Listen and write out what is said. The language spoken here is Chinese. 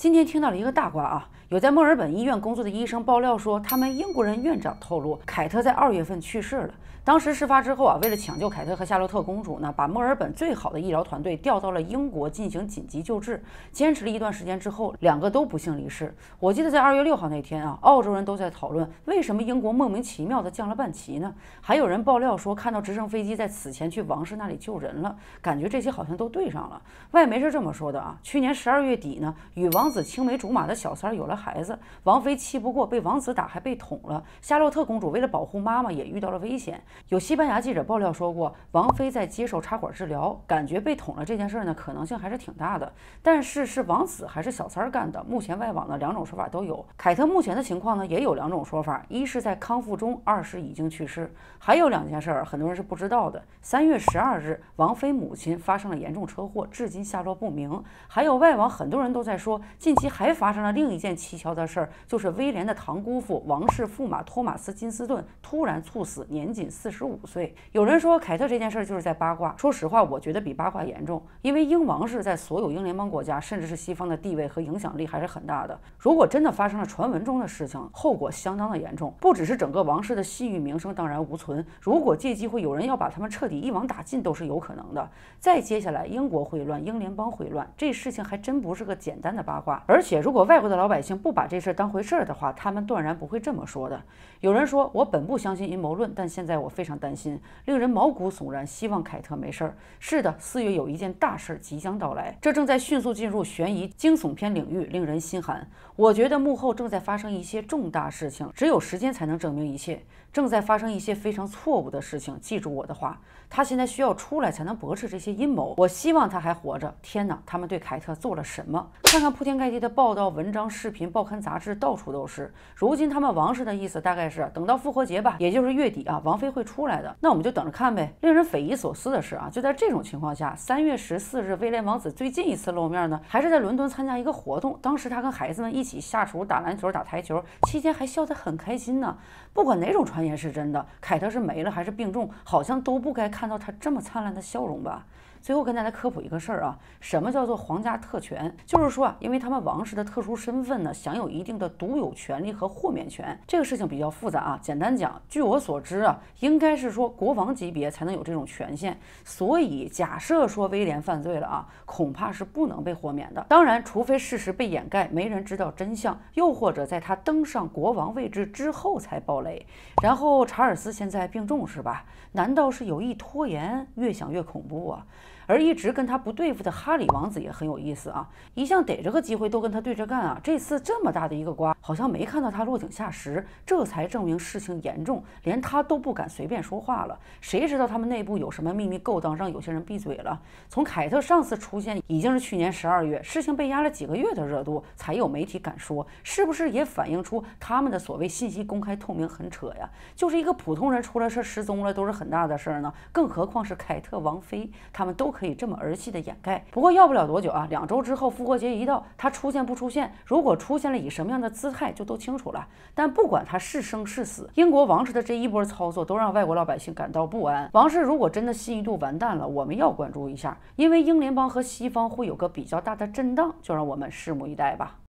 今天听到了一个大瓜啊！有在墨尔本医院工作的医生爆料说，他们英国人院长透露，凯特在二月份去世了。当时事发之后啊，为了抢救凯特和夏洛特公主呢，把墨尔本最好的医疗团队调到了英国进行紧急救治。坚持了一段时间之后，两个都不幸离世。我记得在二月六号那天啊，澳洲人都在讨论为什么英国莫名其妙的降了半旗呢？还有人爆料说看到直升飞机在此前去王室那里救人了，感觉这些好像都对上了。外媒是这么说的啊，去年十二月底呢，与王。王子青梅竹马的小三儿有了孩子，王菲气不过，被王子打还被捅了。夏洛特公主为了保护妈妈也遇到了危险。有西班牙记者爆料说过，王菲在接受插管治疗，感觉被捅了这件事呢可能性还是挺大的。但是是王子还是小三儿干的，目前外网呢两种说法都有。凯特目前的情况呢也有两种说法，一是在康复中，二是已经去世。还有两件事儿很多人是不知道的。三月十二日，王菲母亲发生了严重车祸，至今下落不明。还有外网很多人都在说。近期还发生了另一件蹊跷的事儿，就是威廉的堂姑父、王室驸马托马斯金斯顿突然猝死，年仅四十五岁。有人说凯特这件事儿就是在八卦，说实话，我觉得比八卦严重。因为英王室在所有英联邦国家，甚至是西方的地位和影响力还是很大的。如果真的发生了传闻中的事情，后果相当的严重，不只是整个王室的信誉名声荡然无存，如果借机会有人要把他们彻底一网打尽，都是有可能的。再接下来，英国会乱，英联邦会乱，这事情还真不是个简单的八卦。而且，如果外国的老百姓不把这事儿当回事儿的话，他们断然不会这么说的。有人说，我本不相信阴谋论，但现在我非常担心，令人毛骨悚然。希望凯特没事儿。是的，四月有一件大事即将到来，这正在迅速进入悬疑惊悚片领域，令人心寒。我觉得幕后正在发生一些重大事情，只有时间才能证明一切。正在发生一些非常错误的事情。记住我的话，他现在需要出来才能驳斥这些阴谋。我希望他还活着。天哪，他们对凯特做了什么？看看铺天。盖地的报道、文章、视频、报刊、杂志到处都是。如今他们王室的意思大概是等到复活节吧，也就是月底啊，王妃会出来的，那我们就等着看呗。令人匪夷所思的是啊，就在这种情况下，三月十四日，威廉王子最近一次露面呢，还是在伦敦参加一个活动，当时他跟孩子们一起下厨、打篮球、打台球，期间还笑得很开心呢。不管哪种传言是真的，凯特是没了还是病重，好像都不该看到他这么灿烂的笑容吧。最后跟大家科普一个事儿啊，什么叫做皇家特权？就是说啊，因为他们王室的特殊身份呢，享有一定的独有权利和豁免权。这个事情比较复杂啊，简单讲，据我所知啊，应该是说国王级别才能有这种权限。所以假设说威廉犯罪了啊，恐怕是不能被豁免的。当然，除非事实被掩盖，没人知道真相，又或者在他登上国王位置之后才暴雷。然后查尔斯现在病重是吧？难道是有意拖延？越想越恐怖啊！而一直跟他不对付的哈里王子也很有意思啊，一向逮着个机会都跟他对着干啊，这次这么大的一个瓜，好像没看到他落井下石，这才证明事情严重，连他都不敢随便说话了。谁知道他们内部有什么秘密勾当，让有些人闭嘴了？从凯特上次出现已经是去年十二月，事情被压了几个月的热度，才有媒体敢说，是不是也反映出他们的所谓信息公开透明很扯呀？就是一个普通人出了事失踪了都是很大的事儿呢，更何况是凯特王妃，他们都。可以这么儿戏的掩盖，不过要不了多久啊，两周之后复活节一到，他出现不出现，如果出现了，以什么样的姿态就都清楚了。但不管他是生是死，英国王室的这一波操作都让外国老百姓感到不安。王室如果真的信誉度完蛋了，我们要关注一下，因为英联邦和西方会有个比较大的震荡，就让我们拭目以待吧。